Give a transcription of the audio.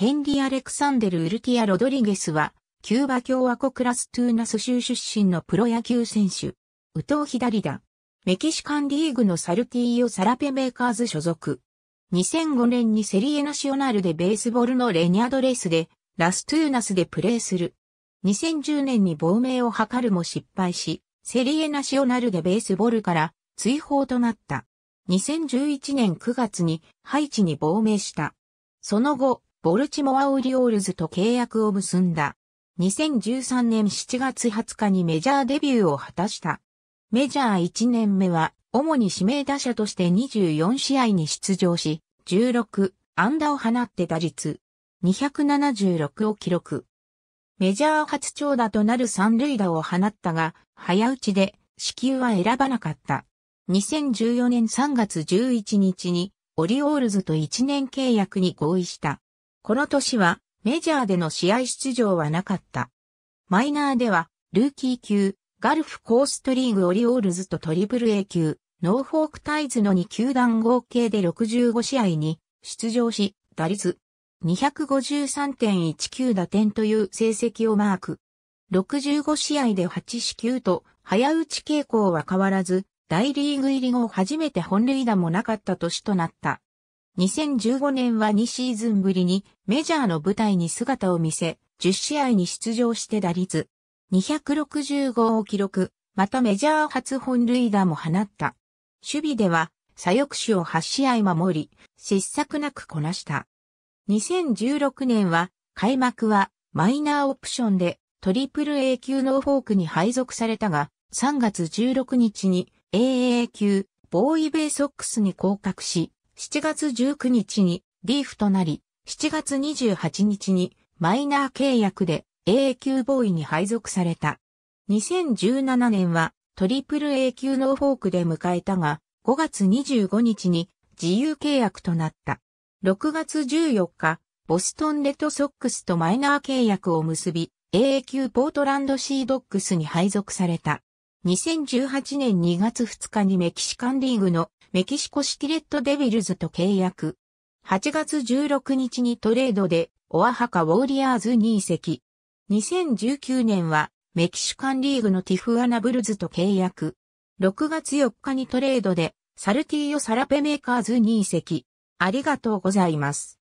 ヘンリアレクサンデル・ウルティア・ロドリゲスは、キューバ共和国ラストゥーナス州出身のプロ野球選手、ウトウ左だ。メキシカンリーグのサルティーヨ・サラペメーカーズ所属。2005年にセリエナシオナルでベースボールのレニアドレスで、ラストゥーナスでプレーする。2010年に亡命を図るも失敗し、セリエナシオナルでベースボールから追放となった。2011年9月にハイチに亡命した。その後、ボルチモア・オリオールズと契約を結んだ。2013年7月20日にメジャーデビューを果たした。メジャー1年目は、主に指名打者として24試合に出場し、16、安打を放って打率、276を記録。メジャー初長打となる三塁打を放ったが、早打ちで、支給は選ばなかった。2014年3月11日に、オリオールズと1年契約に合意した。この年はメジャーでの試合出場はなかった。マイナーでは、ルーキー級、ガルフコーストリーグオリオールズとトリプル A 級、ノーフォークタイズの2球団合計で65試合に出場し、打率253.19打点という成績をマーク。65試合で8四球と早打ち傾向は変わらず、大リーグ入り後初めて本塁打もなかった年となった。2015年は2シーズンぶりにメジャーの舞台に姿を見せ、10試合に出場して打率265を記録、またメジャー初本塁打も放った。守備では左翼手を8試合守り、失策なくこなした。2016年は開幕はマイナーオプションでトリプル A 級ノーフォークに配属されたが、3月16日に AA 級ボーイベイソックスに降格し、7月19日にリーフとなり、7月28日にマイナー契約で A 級ボーイに配属された。2017年はトリプル A 級ノーフォークで迎えたが、5月25日に自由契約となった。6月14日、ボストンレッドソックスとマイナー契約を結び、AA 級ポートランドシードックスに配属された。2018年2月2日にメキシカンリーグのメキシコシティレッドデビルズと契約。8月16日にトレードで、オアハカウォーリアーズに移籍。2019年は、メキシカンリーグのティフアナブルズと契約。6月4日にトレードで、サルティーヨサラペメーカーズに移籍。ありがとうございます。